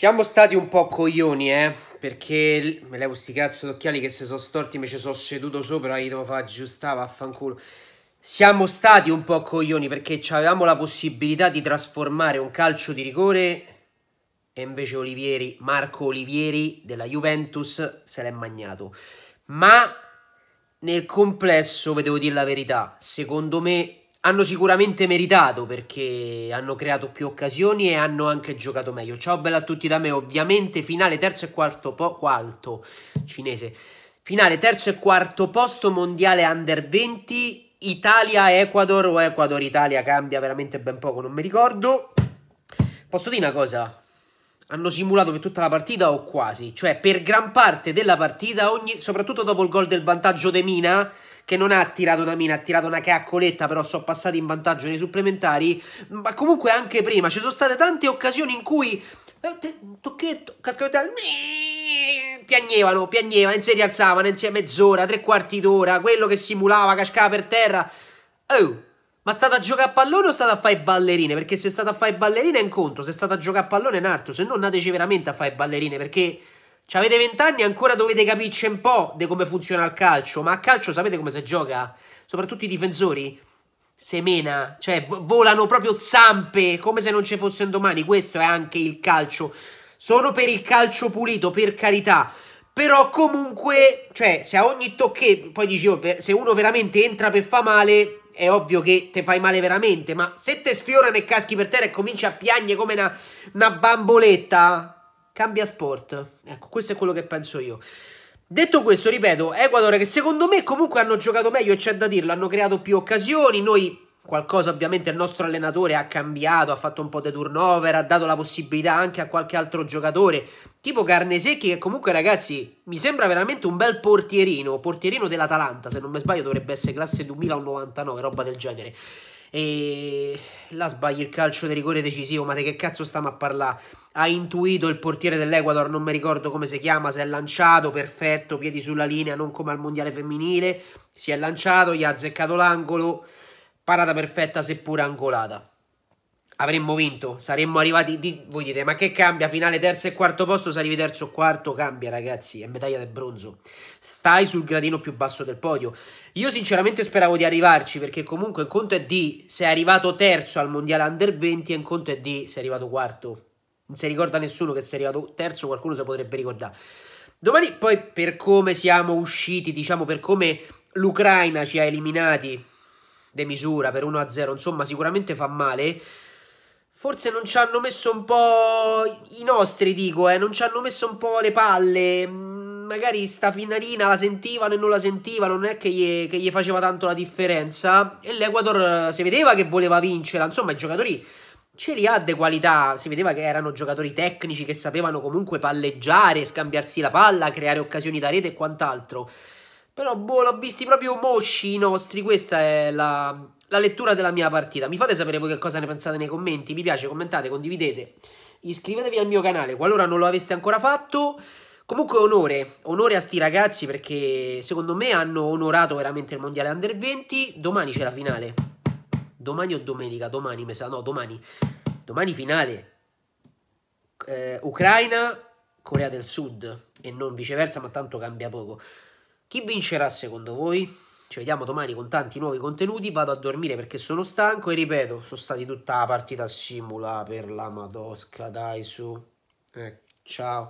Siamo stati un po' coglioni, eh? Perché me levo sti cazzo d'occhiali che se sono storti mi ci sono seduto sopra e gli devo fare giusta, vaffanculo. Siamo stati un po' coglioni perché avevamo la possibilità di trasformare un calcio di rigore e invece Olivieri, Marco Olivieri della Juventus se l'è magnato. Ma nel complesso, vi devo dire la verità, secondo me hanno sicuramente meritato perché hanno creato più occasioni e hanno anche giocato meglio. Ciao bella a tutti da me, ovviamente finale terzo e quarto po- quarto cinese. Finale terzo e quarto posto mondiale under 20 Italia-Ecuador o Ecuador-Italia cambia veramente ben poco, non mi ricordo. Posso dire una cosa? Hanno simulato per tutta la partita o quasi, cioè per gran parte della partita, ogni, soprattutto dopo il gol del vantaggio de Mina, che non ha tirato una mina, ha tirato una caccoletta, però sono passati in vantaggio nei supplementari, ma comunque anche prima ci sono state tante occasioni in cui eh, Tocchetto, Cascavetano, piagnevano, piagnevano, e si rialzavano insieme mezz'ora, tre quarti d'ora, quello che simulava cascava per terra. Oh, ma stata a giocare a pallone o stata a fare ballerine? Perché se è stata a fare ballerine è in conto, se è stata a giocare a pallone è in altro, se no andateci veramente a fare ballerine perché cioè, avete vent'anni e ancora dovete capirci un po' di come funziona il calcio, ma a calcio sapete come si gioca? Soprattutto i difensori semena, cioè volano proprio zampe come se non ci fosse un domani. Questo è anche il calcio. Sono per il calcio pulito, per carità. Però comunque, cioè, se a ogni tocchetto, poi dicevo, oh, se uno veramente entra per fa male, è ovvio che te fai male veramente, ma se te sfiorano e caschi per terra e cominci a piagne come una, una bamboletta, cambia sport. Ecco, questo è quello che penso io. Detto questo, ripeto, Ecuador che secondo me comunque hanno giocato meglio, c'è da dirlo, hanno creato più occasioni, noi qualcosa ovviamente il nostro allenatore ha cambiato, ha fatto un po' di turnover, ha dato la possibilità anche a qualche altro giocatore, tipo Carnesecchi che comunque ragazzi mi sembra veramente un bel portierino, portierino dell'Atalanta se non mi sbaglio dovrebbe essere classe 2099, roba del genere e la sbagli il calcio di rigore decisivo, ma di che cazzo stiamo a parlare? Ha intuito il portiere dell'Equador, non mi ricordo come si chiama, si è lanciato, perfetto, piedi sulla linea, non come al mondiale femminile, si è lanciato, gli ha azzeccato l'angolo, parata perfetta seppur angolata avremmo vinto, saremmo arrivati, di, voi dite ma che cambia, finale terzo e quarto posto, se arrivi terzo o quarto cambia ragazzi, è medaglia del bronzo, stai sul gradino più basso del podio, io sinceramente speravo di arrivarci perché comunque il conto è di sei arrivato terzo al mondiale under 20 e il conto è di sei arrivato quarto, non si ricorda nessuno che sei arrivato terzo, qualcuno si potrebbe ricordare, domani poi per come siamo usciti, diciamo per come l'Ucraina ci ha eliminati de misura per 1-0, insomma sicuramente fa male, Forse non ci hanno messo un po'. I nostri, dico, eh, non ci hanno messo un po' le palle. Mm, magari sta finalina la sentivano e non la sentivano, non è che gli, che gli faceva tanto la differenza. E l'Equador eh, si vedeva che voleva vincerla. Insomma, i giocatori ce li ha di qualità. Si vedeva che erano giocatori tecnici che sapevano comunque palleggiare, scambiarsi la palla, creare occasioni da rete e quant'altro. Però boh, l'ho visti proprio mosci i nostri. Questa è la, la, lettura della mia partita. Mi fate sapere voi che cosa ne pensate nei commenti. Mi piace, commentate, condividete. Iscrivetevi al mio canale qualora non lo aveste ancora fatto. Comunque onore, onore a sti ragazzi perché secondo me hanno onorato veramente il mondiale under 20. Domani c'è la finale. Domani o domenica? Domani, mi sa. No, domani. Domani finale. Eh, Ucraina, Corea del Sud e non viceversa, ma tanto cambia poco. Chi vincerà secondo voi? Ci vediamo domani con tanti nuovi contenuti, vado a dormire perché sono stanco e ripeto, sono stati tutta la partita simula per la madosca, dai su. Eh, ciao.